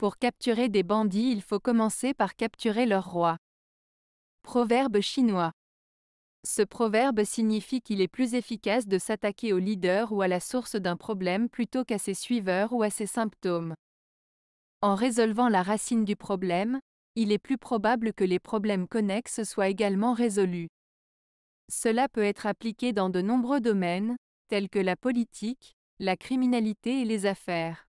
Pour capturer des bandits il faut commencer par capturer leur roi. Proverbe chinois. Ce proverbe signifie qu'il est plus efficace de s'attaquer au leader ou à la source d'un problème plutôt qu'à ses suiveurs ou à ses symptômes. En résolvant la racine du problème, il est plus probable que les problèmes connexes soient également résolus. Cela peut être appliqué dans de nombreux domaines, tels que la politique, la criminalité et les affaires.